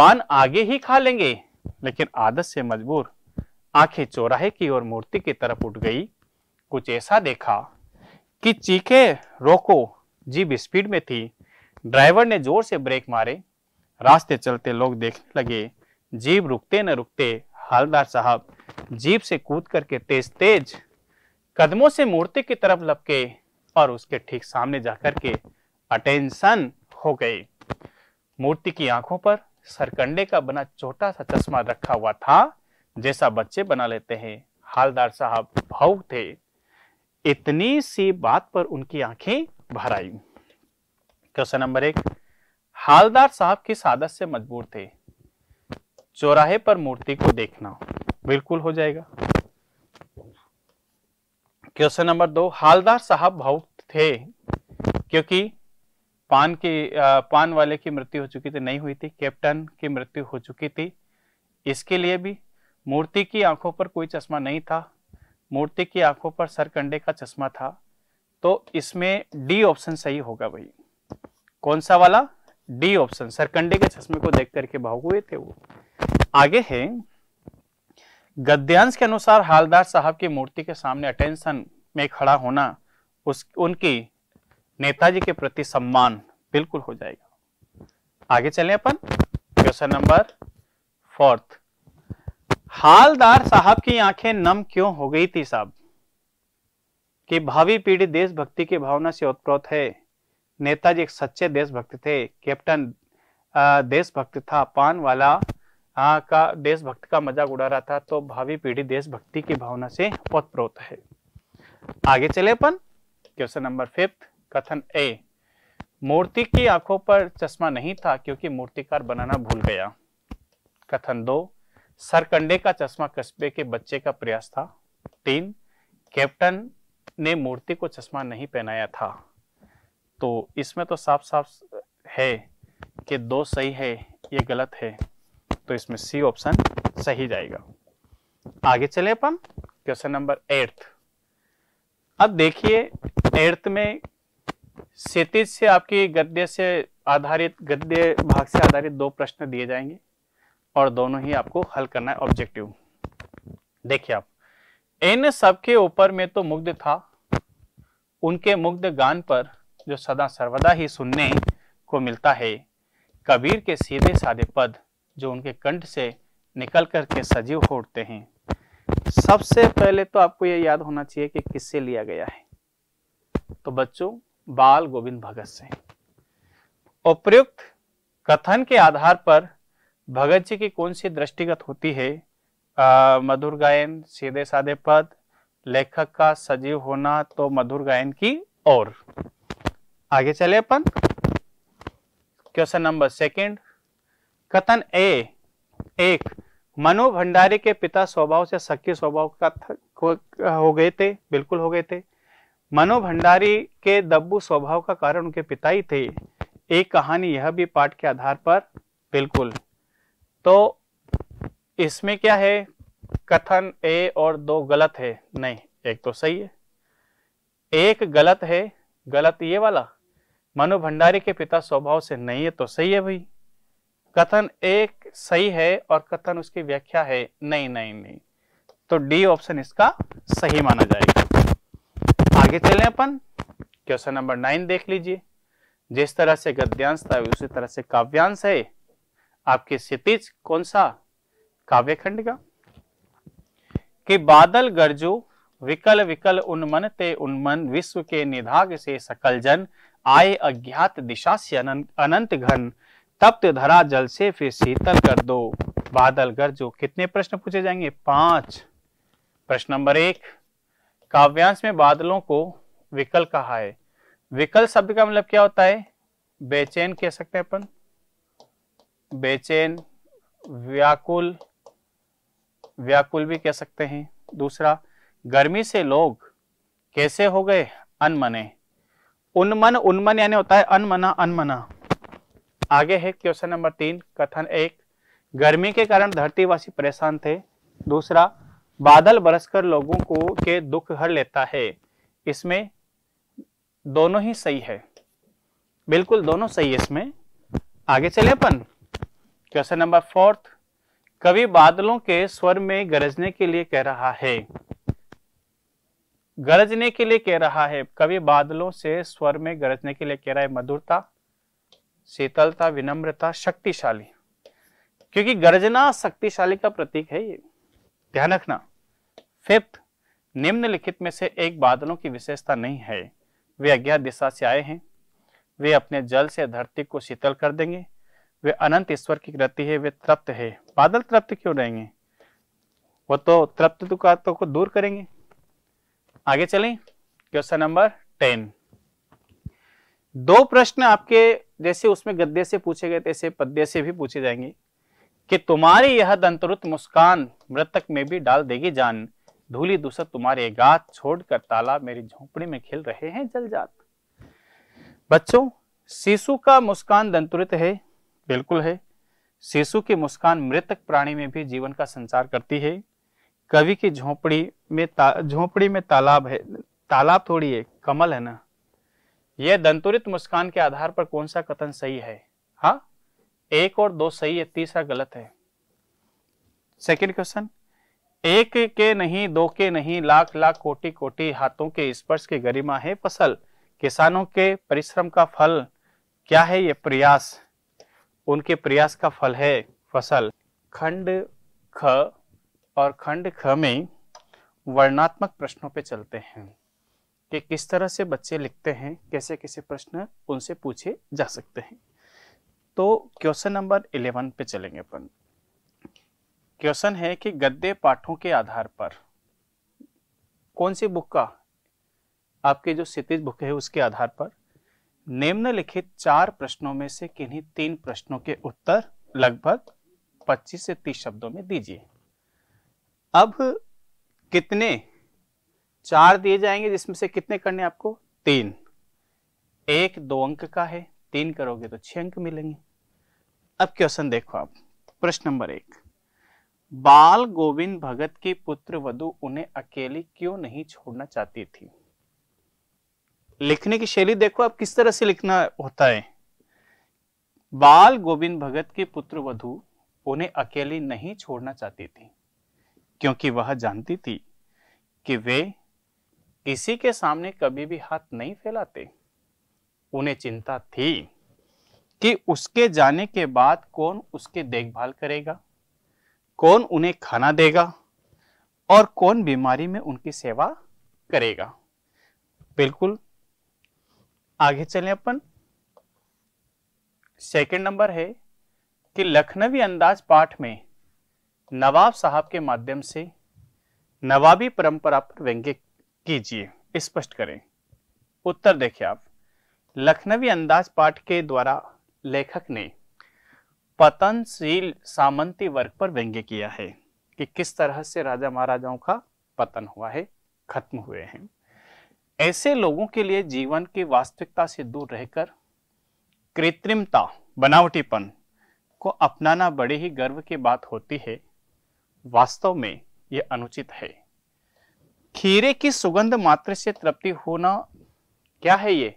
पान आगे ही खा लेंगे लेकिन आदत से मजबूर आंखें चौराहे की ओर मूर्ति की तरफ उठ गई कुछ ऐसा देखा कि चीखे रोको जीप स्पीड में थी ड्राइवर ने जोर से ब्रेक मारे रास्ते चलते लोग देखने लगे जीप रुकते न रुकते हालदार साहब जीप से कूद करके तेज तेज कदमों से मूर्ति की तरफ लपके और उसके ठीक सामने जाकर के अटेंशन हो गए मूर्ति की आंखों पर सरकंडे का बना छोटा सा चश्मा रखा हुआ था जैसा बच्चे बना लेते हैं हालदार साहब भाव थे इतनी सी बात पर उनकी आंखें भर आई क्वेश्चन नंबर एक हालदार साहब किस आदत से मजबूर थे चौराहे पर मूर्ति को देखना बिल्कुल हो जाएगा क्वेश्चन नंबर दो हालदार साहब भाव थे क्योंकि पान की पान वाले की मृत्यु हो चुकी थी नहीं हुई थी कैप्टन की मृत्यु हो चुकी थी इसके लिए भी मूर्ति की आंखों पर कोई चश्मा नहीं था मूर्ति की आंखों पर सरकंडे का चश्मा था तो इसमें डी ऑप्शन सही होगा भाई कौन सा वाला डी ऑप्शन सरकंडे के चश्मे को देख करके भाव हुए थे वो आगे है गद्यांश के अनुसार हालदार साहब की मूर्ति के सामने अटेंशन में खड़ा होना उस उनकी नेताजी के प्रति सम्मान बिल्कुल हो जाएगा आगे चलें अपन क्वेश्चन नंबर फोर्थ हालदार साहब की आंखें नम क्यों हो गई थी साहब कि भावी पीढ़ी देशभक्ति की भावना से ओतप्रोत है नेताजी एक सच्चे देशभक्त थे कैप्टन देशभक्त था पान वाला आ, का देशभक्त का मजाक उड़ा रहा था तो भावी पीढ़ी देशभक्ति की भावना से ओतप्रोत है आगे चले अपन क्वेश्चन नंबर फिफ्थ कथन ए मूर्ति की आंखों पर चश्मा नहीं था क्योंकि मूर्तिकार बनाना भूल गया कथन दो सरकंडे का चश्मा कस्बे के बच्चे का प्रयास था तीन कैप्टन ने मूर्ति को चश्मा नहीं पहनाया था तो इसमें तो साफ साफ है कि दो सही है ये गलत है तो इसमें सी ऑप्शन सही जाएगा आगे चले अपन क्वेश्चन नंबर एट्थ अब देखिए एट्थ में क्षेत्र से आपके गद्य से आधारित गद्य भाग से आधारित दो प्रश्न दिए जाएंगे और दोनों ही आपको हल करना है ऑब्जेक्टिव देखिए आप इन सबके ऊपर में तो मुग्ध था उनके मुग्ध गान पर जो सदा सर्वदा ही सुनने को मिलता है कबीर के सीधे साधे पद जो उनके कंठ से निकल करके सजीव हो उठते हैं सबसे पहले तो आपको यह याद होना चाहिए कि किससे लिया गया है तो बच्चों बाल गोविंद भगत सिंह उपयुक्त कथन के आधार पर भगत जी की कौन सी दृष्टिगत होती है आ, मधुर गायन सीधे साधे पद लेखक का सजीव होना तो मधुर गायन की और आगे चले अपन क्वेश्चन नंबर सेकंड कथन ए एक मनु भंडारी के पिता स्वभाव से सख्य स्वभाव का हो गए थे बिल्कुल हो गए थे मनो भंडारी के दब्बू स्वभाव का कारण उनके पिता ही थे एक कहानी यह भी पाठ के आधार पर बिल्कुल तो इसमें क्या है कथन ए और दो गलत है नहीं एक तो सही है एक गलत है गलत ये वाला मनु भंडारी के पिता स्वभाव से नहीं है तो सही है भाई कथन एक सही है और कथन उसकी व्याख्या है नहीं नहीं नहीं तो डी ऑप्शन इसका सही माना जाएगा आगे चलें अपन क्वेश्चन नंबर नाइन देख लीजिए जिस तरह से गद्यांश था उसी तरह से काव्यांश है आपके क्षितिज कौन सा काव्यखंड का कि बादल गर्जो विकल विकल उन्मन ते उन्मन विश्व के निधाग से सकल जन आए अज्ञात दिशा से अनंत घन तप्त धरा जल से फिर शीतल कर दो बादल गर्जो कितने प्रश्न पूछे जाएंगे पांच प्रश्न नंबर एक काव्यांश में बादलों को विकल कहा है विकल शब्द का मतलब क्या होता है बेचैन कह सकते हैं अपन बेचैन व्याकुल व्याकुल भी कह सकते हैं दूसरा गर्मी से लोग कैसे हो गए अनमने उन्मन उन्मन यानी होता है अनमना अनमना आगे है क्वेश्चन नंबर तीन कथन एक गर्मी के कारण धरतीवासी परेशान थे दूसरा बादल बरसकर लोगों को के दुख हर लेता है इसमें दोनों ही सही है बिल्कुल दोनों सही है इसमें आगे चले अपन क्वेश्चन नंबर फोर्थ कवि बादलों के स्वर में गरजने के लिए कह रहा है गरजने के लिए कह रहा है कवि बादलों से स्वर में गरजने के लिए कह रहा है मधुरता शीतलता विनम्रता शक्तिशाली क्योंकि गरजना शक्तिशाली का प्रतीक है ये ध्यान रखना फिफ्थ निम्नलिखित में से एक बादलों की विशेषता नहीं है वे अज्ञात दिशा से आए हैं वे अपने जल से धरती को शीतल कर देंगे वे अनंत ईश्वर की कृति है वे तृप्त है बादल तृप्त क्यों रहेंगे वो तो तृप्त दुकातों को दूर करेंगे आगे चलें क्वेश्चन नंबर टेन दो प्रश्न आपके जैसे उसमें गद्य से पूछे गए तैसे पद्य से भी पूछे जाएंगे कि तुम्हारी यह दंतरुत मुस्कान मृतक में भी डाल देगी जान धूली दूसर तुम्हारे गात छोड़कर तालाब मेरी झोपड़ी में खिल रहे हैं जल जात बच्चों शिशु का मुस्कान दंतुरित है बिल्कुल है शिशु की मुस्कान मृतक प्राणी में भी जीवन का संचार करती है कवि की झोपड़ी में झोपड़ी में तालाब है तालाब थोड़ी है कमल है ना यह दंतुरित मुस्कान के आधार पर कौन सा कथन सही है हाँ एक और दो सही है तीसरा गलत है सेकंड क्वेश्चन एक के नहीं दो के नहीं लाख लाख कोटि कोटि हाथों के स्पर्श की गरिमा है फसल किसानों के परिश्रम का फल क्या है ये प्रयास उनके प्रयास का फल है फसल खंड ख और खंड ख में वर्णात्मक प्रश्नों पे चलते हैं कि किस तरह से बच्चे लिखते हैं कैसे कैसे प्रश्न उनसे पूछे जा सकते हैं तो क्वेश्चन नंबर इलेवन पे चलेंगे अपन क्वेश्चन है कि गद्दे पाठों के आधार पर कौन सी बुक का आपके जो सितिज बुक है उसके आधार पर निम्नलिखित चार प्रश्नों में से किन्हीं तीन प्रश्नों के उत्तर लगभग 25 से 30 शब्दों में दीजिए अब कितने चार दिए जाएंगे जिसमें से कितने करने आपको तीन एक दो अंक का है तीन करोगे तो छह अंक मिलेंगे अब क्वेश्चन देखो आप प्रश्न नंबर एक बाल गोविंद भगत की पुत्र वधु उन्हें अकेली क्यों नहीं छोड़ना चाहती थी लिखने की शैली देखो आप किस तरह से लिखना होता है बाल गोविंद भगत की पुत्र वधु उन्हें अकेली नहीं छोड़ना चाहती थी क्योंकि वह जानती थी कि वे किसी के सामने कभी भी हाथ नहीं फैलाते उन्हें चिंता थी कि उसके जाने के बाद कौन उसके देखभाल करेगा कौन उन्हें खाना देगा और कौन बीमारी में उनकी सेवा करेगा बिल्कुल आगे चलें अपन सेकंड नंबर है कि लखनवी अंदाज पाठ में नवाब साहब के माध्यम से नवाबी परंपरा पर व्यंग्य कीजिए स्पष्ट करें उत्तर देखिए आप लखनवी अंदाज पाठ के द्वारा लेखक ने पतनशील सामंती वर्ग पर व्यंग्य किया है कि किस तरह से राजा महाराजाओं का पतन हुआ है खत्म हुए हैं ऐसे लोगों के लिए जीवन की वास्तविकता से दूर रहकर कृत्रिमता बनावटीपन को अपनाना बड़े ही गर्व की बात होती है वास्तव में यह अनुचित है खीरे की सुगंध मात्र से तृप्ति होना क्या है ये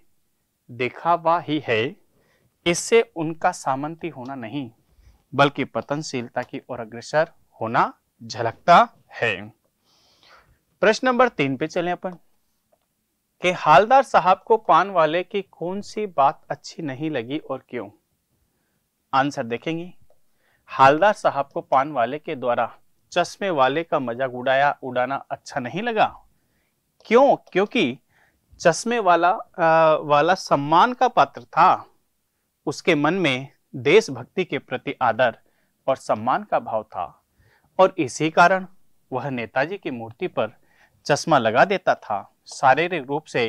दिखावा ही है इससे उनका सामंती होना नहीं बल्कि पतनशीलता की ओर अग्रसर होना झलकता है प्रश्न नंबर तीन पे चले अपन के हालदार साहब को पान वाले की कौन सी बात अच्छी नहीं लगी और क्यों आंसर देखेंगे हालदार साहब को पान वाले के द्वारा चश्मे वाले का मजाक उड़ाया उड़ाना अच्छा नहीं लगा क्यों क्योंकि चश्मे वाला आ, वाला सम्मान का पात्र था उसके मन में देशभक्ति के प्रति आदर और सम्मान का भाव था और इसी कारण वह नेताजी की मूर्ति पर चश्मा लगा देता था शारीरिक रूप से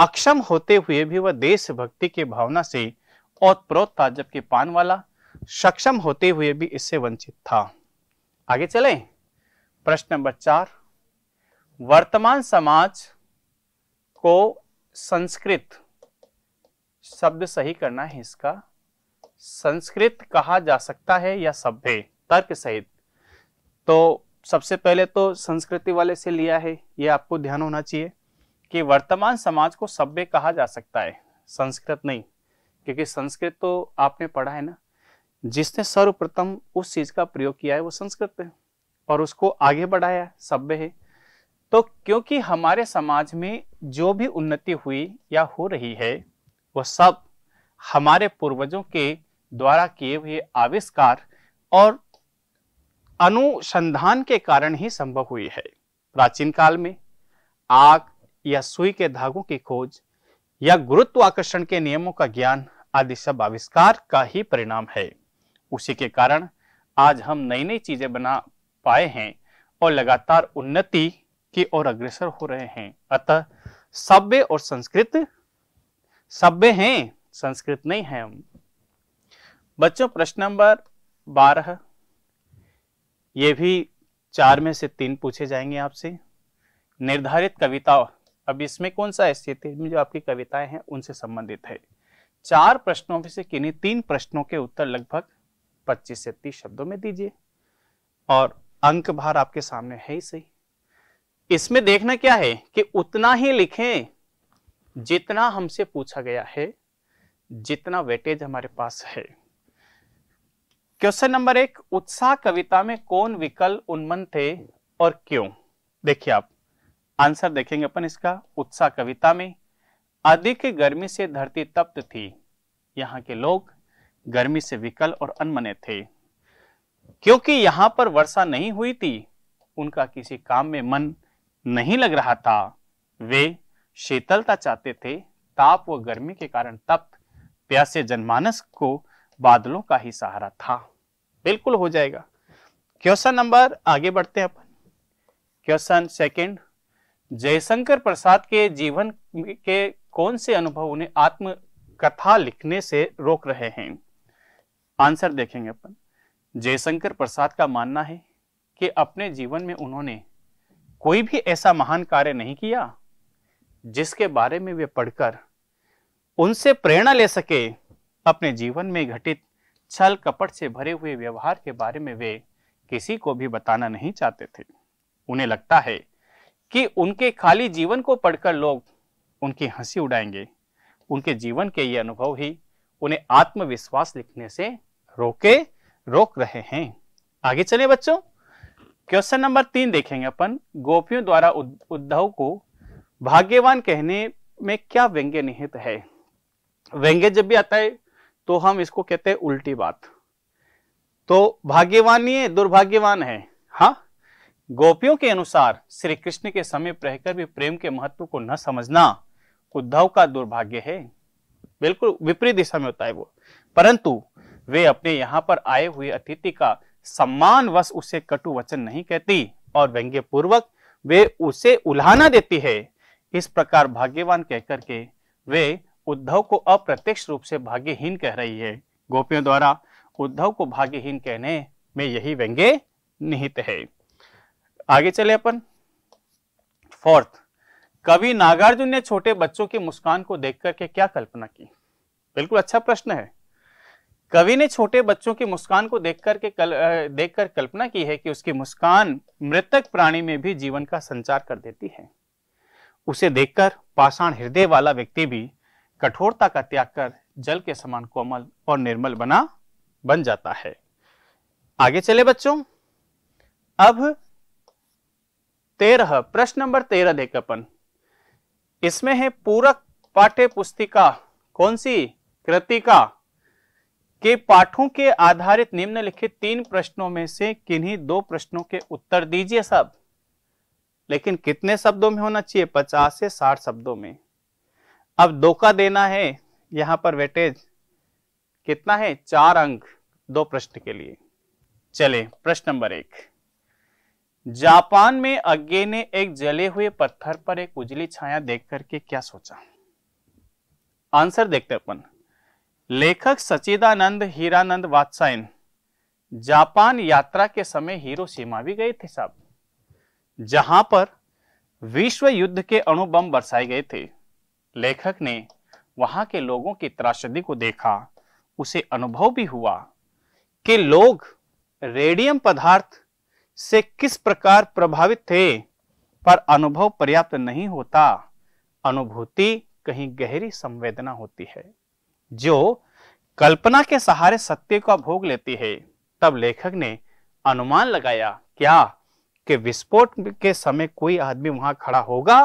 अक्षम होते हुए भी वह देशभक्ति की भावना से औतप्रोत था जबकि पानवाला सक्षम होते हुए भी इससे वंचित था आगे चलें प्रश्न नंबर चार वर्तमान समाज को संस्कृत शब्द सही करना है इसका संस्कृत कहा जा सकता है या सभ्य तर्क सहित तो सबसे पहले तो संस्कृति वाले से लिया है ये आपको ध्यान होना चाहिए कि वर्तमान समाज को सभ्य कहा जा सकता है संस्कृत नहीं क्योंकि संस्कृत तो आपने पढ़ा है ना जिसने सर्वप्रथम उस चीज का प्रयोग किया है वो संस्कृत है और उसको आगे बढ़ाया सभ्य है तो क्योंकि हमारे समाज में जो भी उन्नति हुई या हो रही है वह सब हमारे पूर्वजों के द्वारा किए हुए आविष्कार और अनुसंधान के कारण ही संभव हुई है प्राचीन काल में आग या सुई के धागों की खोज या गुरुत्वाकर्षण के नियमों का ज्ञान आदि सब आविष्कार का ही परिणाम है उसी के कारण आज हम नई नई चीजें बना पाए हैं और लगातार उन्नति की ओर अग्रसर हो रहे हैं अतः सभ्य और संस्कृत सभ्य हैं संस्कृत नहीं है बच्चों प्रश्न नंबर बारह ये भी चार में से तीन पूछे जाएंगे आपसे निर्धारित कविता अब इसमें कौन सा स्थिति में जो आपकी कविताएं हैं उनसे संबंधित है चार प्रश्नों में से किन्हीं तीन प्रश्नों के उत्तर लगभग 25 से 30 शब्दों में दीजिए और अंक भार आपके सामने है ही सही इसमें देखना क्या है कि उतना ही लिखें जितना हमसे पूछा गया है जितना वेटेज हमारे पास है क्वेश्चन नंबर एक उत्साह कविता में कौन विकल्प उन्मन थे और क्यों देखिए आप आंसर देखेंगे अपन इसका उत्साह कविता में अधिक गर्मी से धरती तप्त थी यहाँ के लोग गर्मी से विकल और अनमने थे क्योंकि यहां पर वर्षा नहीं हुई थी उनका किसी काम में मन नहीं लग रहा था वे शीतलता चाहते थे ताप व गर्मी के कारण तप्त प्यासे जनमानस को बादलों का ही सहारा था बिल्कुल हो जाएगा क्वेश्चन नंबर आगे बढ़ते हैं अपन क्वेश्चन सेकंड जयशंकर प्रसाद के जीवन के कौन से अनुभव उन्हें आत्म कथा लिखने से रोक रहे हैं आंसर देखेंगे अपन जयशंकर प्रसाद का मानना है कि अपने जीवन में उन्होंने कोई भी ऐसा महान कार्य नहीं किया जिसके बारे में वे पढ़कर उनसे प्रेरणा ले सके अपने जीवन में घटित छल कपट से भरे हुए व्यवहार के बारे में वे किसी को भी बताना नहीं चाहते थे उन्हें लगता है कि उनके खाली जीवन को पढ़कर लोग उनकी हंसी उड़ाएंगे उनके जीवन के ये अनुभव ही उन्हें आत्मविश्वास लिखने से रोके रोक रहे हैं आगे चले बच्चों क्वेश्चन नंबर तीन देखेंगे अपन गोपियों द्वारा उद्धव को भाग्यवान कहने में क्या व्यंग्य निहित है व्यंग्य जब भी आता है तो हम इसको कहते हैं उल्टी बात तो भाग्यवान ये दुर्भाग्यवान है हाँ गोपियों के अनुसार श्री कृष्ण के समय रहकर भी प्रेम के महत्व को न समझना उद्धव का दुर्भाग्य है बिल्कुल विपरीत दिशा में होता है वो परंतु वे अपने यहाँ पर आए हुए अतिथि का सम्मान वश उसे कटु वचन नहीं कहती और व्यंग्य पूर्वक वे उसे उल्हाना देती है इस प्रकार भाग्यवान कहकर के वे उद्धव को अप्रत्यक्ष रूप से भाग्यहीन कह रही है गोपियों द्वारा उद्धव को भाग्यहीन कहने में यही व्यंग्य निहित है आगे चले अपन फोर्थ कवि नागार्जुन ने छोटे बच्चों की मुस्कान को देख करके क्या कल्पना की बिल्कुल अच्छा प्रश्न है कवि ने छोटे बच्चों की मुस्कान को देख करके कल, देखकर कल्पना की है कि उसकी मुस्कान मृतक प्राणी में भी जीवन का संचार कर देती है उसे देखकर पाषाण हृदय वाला व्यक्ति भी कठोरता का त्याग कर जल के समान कोमल और निर्मल बना बन जाता है आगे चले बच्चों अब तेरह प्रश्न नंबर तेरह देख अपन इसमें है पूरक पाठ्य पुस्तिका कौन सी कृतिका के पाठों के आधारित निम्नलिखित तीन प्रश्नों में से किन्हीं दो प्रश्नों के उत्तर दीजिए सब लेकिन कितने शब्दों में होना चाहिए पचास से साठ शब्दों में अब दो का देना है यहां पर वेटेज कितना है चार अंक दो प्रश्न के लिए चले प्रश्न नंबर एक जापान में अज्ञे ने एक जले हुए पत्थर पर एक उजली छाया देख करके क्या सोचा आंसर देखते अपन लेखक सचिदानंद हीरानंद वात्सायन जापान यात्रा के समय सीमा भी गए थे साहब जहां पर विश्व युद्ध के अणुबम बरसाए गए थे लेखक ने वहां के लोगों की त्रासदी को देखा उसे अनुभव भी हुआ कि लोग रेडियम पदार्थ से किस प्रकार प्रभावित थे पर अनुभव पर्याप्त नहीं होता अनुभूति कहीं गहरी संवेदना होती है जो कल्पना के सहारे सत्य का भोग लेती है तब लेखक ने अनुमान लगाया क्या कि विस्फोट के समय कोई आदमी वहां खड़ा होगा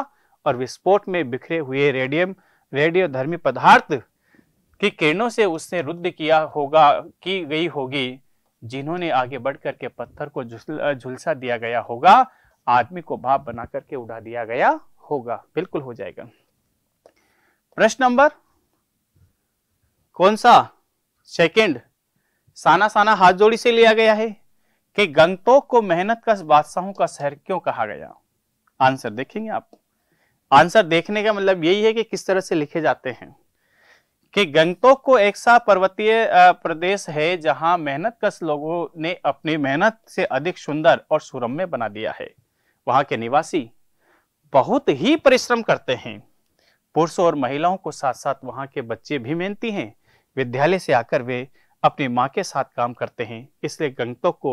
और विस्फोट में बिखरे हुए रेडियम रेडियोधर्मी पदार्थ की किरणों से उसने रुद्ध किया होगा की गई होगी जिन्होंने आगे बढ़ करके पत्थर को झुलसा दिया गया होगा आदमी को भाप बना करके उड़ा दिया गया होगा बिल्कुल हो जाएगा प्रश्न नंबर कौन सा सेकंड साना साना हाथ जोड़ी से लिया गया है कि गंगटोक को मेहनत का बादशाहों का शहर क्यों कहा गया आंसर देखेंगे आप आंसर देखने का मतलब यही है कि किस तरह से लिखे जाते हैं कि गंगटोक को एक सा पर्वतीय प्रदेश है जहां मेहनत कश लोगों ने अपनी मेहनत से अधिक सुंदर और सुरम्य बना दिया है वहां के निवासी बहुत ही परिश्रम करते हैं पुरुषों और महिलाओं को साथ साथ वहां के बच्चे भी मेहनती हैं विद्यालय से आकर वे अपनी माँ के साथ काम करते हैं इसलिए गंगटोक को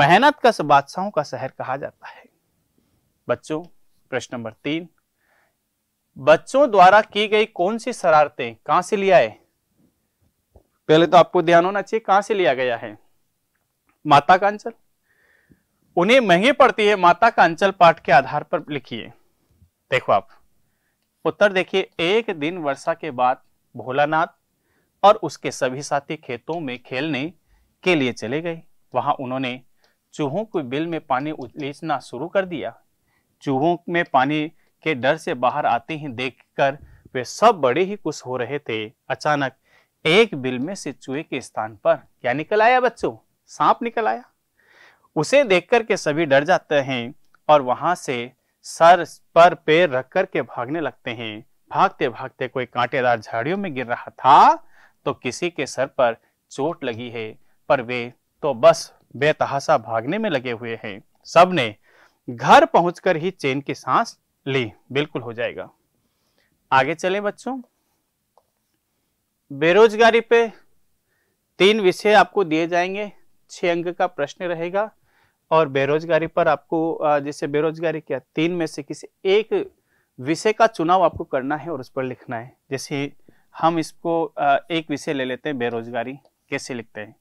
मेहनत का बादशाहों का शहर कहा जाता है बच्चों प्रश्न नंबर तीन बच्चों द्वारा की गई कौन सी शरारतें कहां से लिया है पहले तो आपको ध्यान होना चाहिए कहां से लिया गया है माता का अंचल उन्हें महंगी पड़ती है माता का अंचल पाठ के आधार पर लिखिए देखो आप उत्तर देखिए एक दिन वर्षा के बाद भोलानाथ और उसके सभी साथी खेतों में खेलने के लिए चले गए वहां उन्होंने चूहों को बिल में पानी उलीचना शुरू कर दिया चूहों में पानी के डर से बाहर आते ही देखकर वे सब बड़े ही खुश हो रहे थे अचानक एक बिल में से चूहे के स्थान पर क्या निकल आया बच्चों सांप निकल आया उसे देख कर के सभी डर जाते हैं और वहां से सर पर पैर रख के भागने लगते हैं भागते भागते कोई कांटेदार झाड़ियों में गिर रहा था तो किसी के सर पर चोट लगी है पर वे तो बस बेतहासा भागने में लगे हुए हैं सबने घर पहुंचकर ही चैन की सांस ली बिल्कुल हो जाएगा आगे चले बच्चों बेरोजगारी पे तीन विषय आपको दिए जाएंगे छह अंक का प्रश्न रहेगा और बेरोजगारी पर आपको जैसे बेरोजगारी क्या तीन में से किसी एक विषय का चुनाव आपको करना है और उस पर लिखना है जैसे हम इसको एक विषय ले लेते हैं बेरोजगारी कैसे लिखते हैं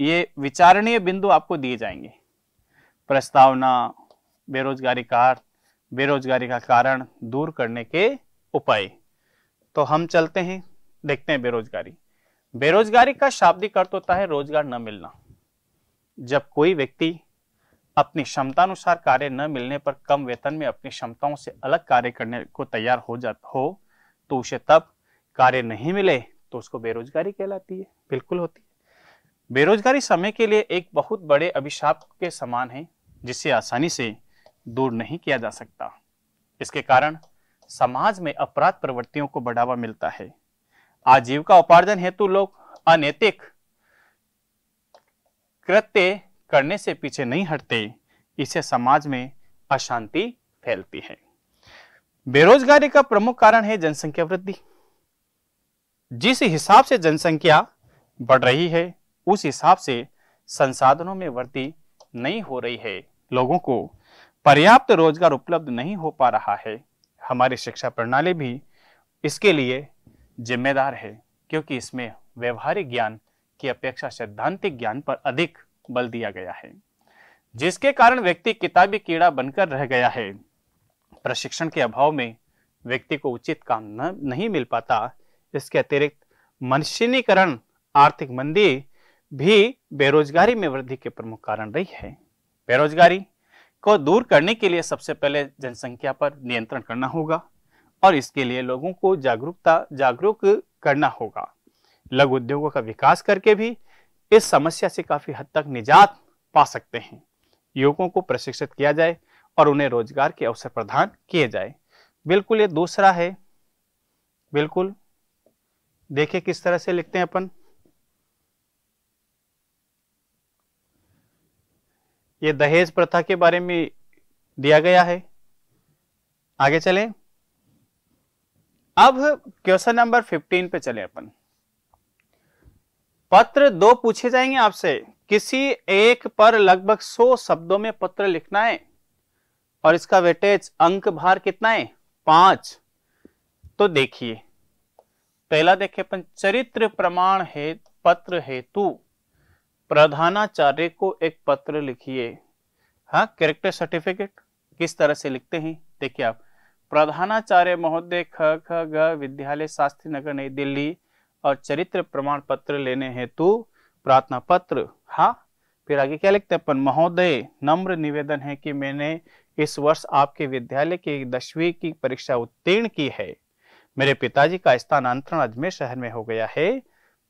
ये विचारणीय बिंदु आपको दिए जाएंगे प्रस्तावना बेरोजगारी का बेरोजगारी का कारण दूर करने के उपाय तो हम चलते हैं देखते हैं बेरोजगारी बेरोजगारी का शाब्दिक अर्थ होता है रोजगार न मिलना जब कोई व्यक्ति अपनी क्षमता अनुसार कार्य न मिलने पर कम वेतन में अपनी क्षमताओं से अलग कार्य करने को तैयार हो जाता हो तो उसे तब कार्य नहीं मिले तो उसको बेरोजगारी कहलाती है बिल्कुल होती है बेरोजगारी समय के लिए एक बहुत बड़े अभिशाप के समान है जिसे आसानी से दूर नहीं किया जा सकता इसके कारण समाज में अपराध प्रवृत्तियों को बढ़ावा मिलता है आजीविका उपार्जन हेतु लोग अनैतिक कृत्य करने से पीछे नहीं हटते इसे समाज में अशांति फैलती है बेरोजगारी का प्रमुख कारण है जनसंख्या वृद्धि जिस हिसाब से जनसंख्या बढ़ रही है उस हिसाब से संसाधनों में वृद्धि नहीं हो रही है लोगों को पर्याप्त रोजगार उपलब्ध नहीं हो पा रहा है हमारी शिक्षा प्रणाली भी इसके लिए जिम्मेदार है क्योंकि इसमें व्यवहारिक ज्ञान की अपेक्षा सैद्धांतिक ज्ञान पर अधिक बल दिया गया है जिसके कारण व्यक्ति किताबी कीड़ा बनकर रह गया है प्रशिक्षण के अभाव में व्यक्ति को उचित काम न नहीं मिल पाता इसके अतिरिक्त मनुष्यीकरण आर्थिक मंदी भी बेरोजगारी में वृद्धि के प्रमुख कारण रही है बेरोजगारी को दूर करने के लिए सबसे पहले जनसंख्या पर नियंत्रण करना होगा और इसके लिए लोगों को जागरूकता जागरूक करना होगा लघु उद्योगों का विकास करके भी इस समस्या से काफी हद तक निजात पा सकते हैं युवकों को प्रशिक्षित किया जाए और उन्हें रोजगार के अवसर प्रदान किए जाए बिल्कुल ये दूसरा है बिल्कुल देखिए किस तरह से लिखते हैं अपन ये दहेज प्रथा के बारे में दिया गया है आगे चले अब क्वेश्चन नंबर 15 पे चले अपन पत्र दो पूछे जाएंगे आपसे किसी एक पर लगभग 100 शब्दों में पत्र लिखना है और इसका वेटेज अंक भार कितना है पांच तो देखिए पहला देखे अपन चरित्र प्रमाण है पत्र हेतु प्रधानाचार्य को एक पत्र लिखिए हाँ कैरेक्टर सर्टिफिकेट किस तरह से लिखते हैं देखिए आप प्रधानाचार्य महोदय ख ख ग विद्यालय शास्त्री नगर नई दिल्ली और चरित्र प्रमाण पत्र लेने हेतु प्रार्थना पत्र हाँ फिर आगे क्या लिखते हैं अपन महोदय नम्र निवेदन है कि मैंने इस वर्ष आपके विद्यालय की दसवीं की परीक्षा उत्तीर्ण की है मेरे पिताजी का स्थानांतरण अजमेर शहर में हो गया है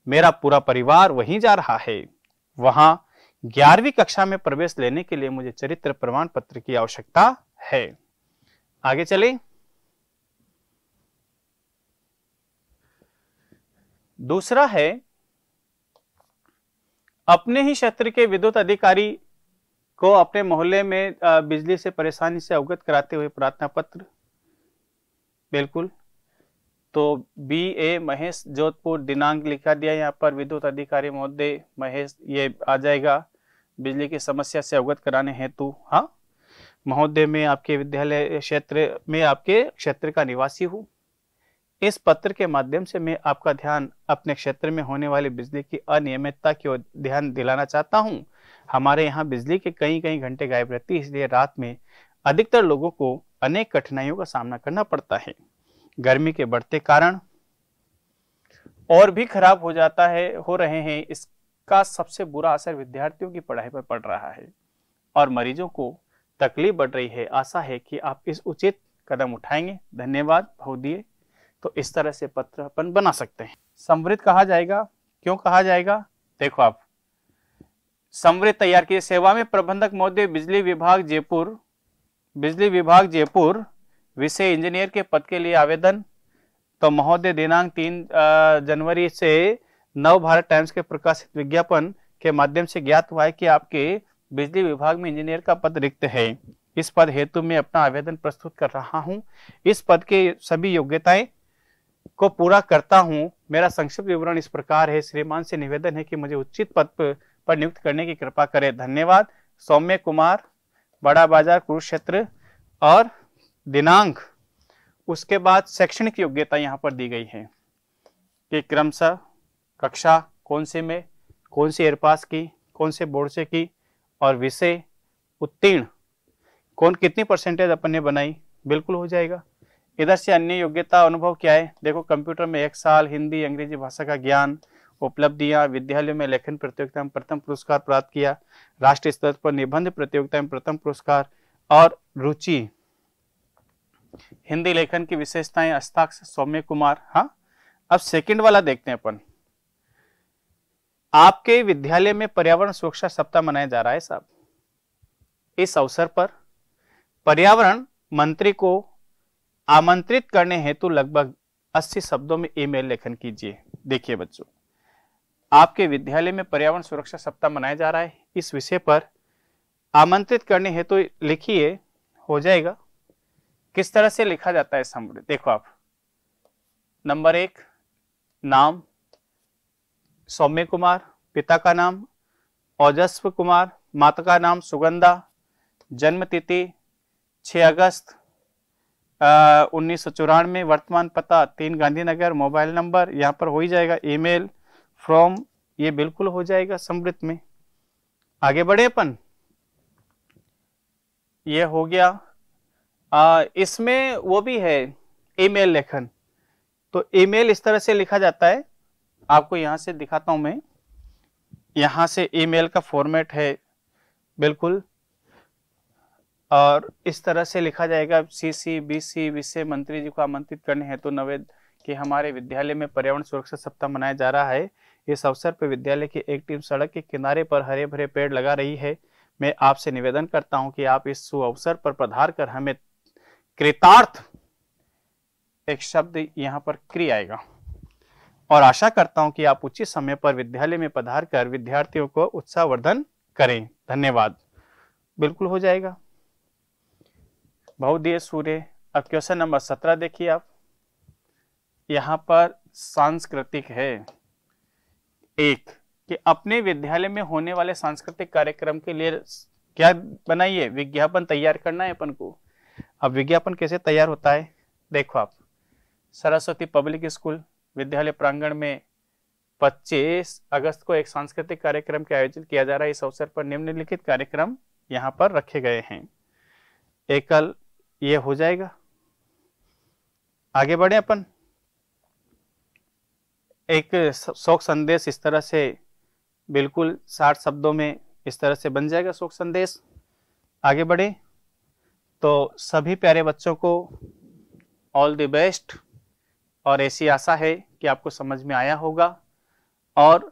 मेरा पूरा परिवार वहीं जा रहा है वहां ग्यारहवीं कक्षा में प्रवेश लेने के लिए मुझे चरित्र प्रमाण पत्र की आवश्यकता है आगे चले दूसरा है अपने ही क्षेत्र के विद्युत अधिकारी को अपने मोहल्ले में बिजली से परेशानी से अवगत कराते हुए प्रार्थना पत्र बिल्कुल तो बी ए महेश जोधपुर दिनांक लिखा दिया यहाँ पर विद्युत अधिकारी महोदय महेश ये आ जाएगा बिजली की समस्या से अवगत कराने हेतु हाँ महोदय में आपके विद्यालय क्षेत्र में आपके क्षेत्र का निवासी हूँ इस पत्र के माध्यम से मैं आपका ध्यान अपने क्षेत्र में होने वाली बिजली की अनियमितता की ओर ध्यान दिलाना चाहता हूँ हमारे यहाँ बिजली के कई कई घंटे गायब रहती है इसलिए रात में अधिकतर लोगों को अनेक कठिनाइयों का सामना करना पड़ता है गर्मी के बढ़ते कारण और भी खराब हो जाता है हो रहे हैं इसका सबसे बुरा असर विद्यार्थियों की पढ़ाई पर पड़ रहा है और मरीजों को तकलीफ बढ़ रही है आशा है कि आप इस उचित कदम उठाएंगे धन्यवाद दिए तो इस तरह से पत्र अपन बना सकते हैं समृद्ध कहा जाएगा क्यों कहा जाएगा देखो आप समृद्ध तैयार की सेवा में प्रबंधक महोदय बिजली विभाग जयपुर बिजली विभाग जयपुर विषय इंजीनियर के पद के लिए आवेदन तो महोदय दिनांक तीन जनवरी से नव भारत टाइम्स के प्रकाशित विज्ञापन के माध्यम से ज्ञात हुआ है कि आपके बिजली विभाग में इंजीनियर का पद रिक्त है इस पद हेतु मैं अपना आवेदन प्रस्तुत कर रहा हूं इस पद के सभी योग्यताएं को पूरा करता हूं मेरा संक्षिप्त विवरण इस प्रकार है श्रीमान से निवेदन है कि मुझे उचित पद पर नियुक्त करने की कृपा करें धन्यवाद सौम्य कुमार बड़ा बाजार कुरुक्षेत्र और दिनांक उसके बाद शैक्षणिक योग्यता यहाँ पर दी गई है कि क्रमशः कक्षा कौन से में कौन सी एयर पास की कौन से बोर्ड से की और विषय उत्तीर्ण कौन कितनी परसेंटेज अपन ने बनाई बिल्कुल हो जाएगा इधर से अन्य योग्यता अनुभव क्या है देखो कंप्यूटर में एक साल हिंदी अंग्रेजी भाषा का ज्ञान उपलब्धियां विद्यालयों में लेखन प्रतियोगिता में प्रथम पुरस्कार प्राप्त किया राष्ट्रीय स्तर पर निबंध प्रतियोगिता में प्रथम पुरस्कार और रुचि हिंदी लेखन की विशेषताएं अस्ताक्ष सौम्य कुमार हाँ अब सेकंड वाला देखते हैं अपन आपके विद्यालय में पर्यावरण सुरक्षा सप्ताह मनाया जा रहा है साहब इस अवसर पर पर्यावरण मंत्री को आमंत्रित करने हेतु लगभग 80 शब्दों में ईमेल लेखन कीजिए देखिए बच्चों आपके विद्यालय में पर्यावरण सुरक्षा सप्ताह मनाया जा रहा है इस विषय पर आमंत्रित करने हेतु लिखिए हो जाएगा किस तरह से लिखा जाता है समृद्ध देखो आप नंबर एक नाम सौम्य कुमार पिता का नाम औजस्व कुमार माता का नाम सुगंधा जन्म तिथि 6 अगस्त उन्नीस सौ चौरानवे वर्तमान पता तीन गांधीनगर मोबाइल नंबर यहाँ पर हो ही जाएगा ईमेल फ्रॉम ये बिल्कुल हो जाएगा समृद्ध में आगे बढ़े अपन ये हो गया इसमें वो भी है ईमेल लेखन तो ईमेल इस तरह से लिखा जाता है आपको यहाँ से दिखाता हूँ मैं यहाँ से ईमेल का फॉर्मेट है बिल्कुल और इस तरह से लिखा जाएगा सी सी बी सी विषय मंत्री जी को आमंत्रित करने हैं तो नवेद कि हमारे विद्यालय में पर्यावरण सुरक्षा सप्ताह मनाया जा रहा है इस अवसर पर विद्यालय की एक टीम सड़क के किनारे पर हरे भरे पेड़ लगा रही है मैं आपसे निवेदन करता हूं कि आप इस सु अवसर पर पधार कर हमें कृतार्थ एक शब्द यहाँ पर क्री आएगा और आशा करता हूं कि आप उचित समय पर विद्यालय में पधार कर विद्यार्थियों को उत्साहवर्धन करें धन्यवाद बिल्कुल हो जाएगा देर सूर्य अब क्वेश्चन नंबर सत्रह देखिए आप यहाँ पर सांस्कृतिक है एक कि अपने विद्यालय में होने वाले सांस्कृतिक कार्यक्रम के लिए क्या बनाइए विज्ञापन तैयार करना है अपन को अब विज्ञापन कैसे तैयार होता है देखो आप सरस्वती पब्लिक स्कूल विद्यालय प्रांगण में 25 अगस्त को एक सांस्कृतिक कार्यक्रम के आयोजन किया जा रहा है इस अवसर पर निम्नलिखित कार्यक्रम यहाँ पर रखे गए हैं एकल ये हो जाएगा आगे बढ़े अपन एक शोक संदेश इस तरह से बिल्कुल साठ शब्दों में इस तरह से बन जाएगा शोक संदेश आगे बढ़े तो सभी प्यारे बच्चों को ऑल द बेस्ट और ऐसी आशा है कि आपको समझ में आया होगा और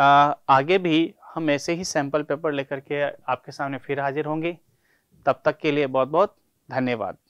आ, आगे भी हम ऐसे ही सैंपल पेपर लेकर के आपके सामने फिर हाजिर होंगे तब तक के लिए बहुत बहुत धन्यवाद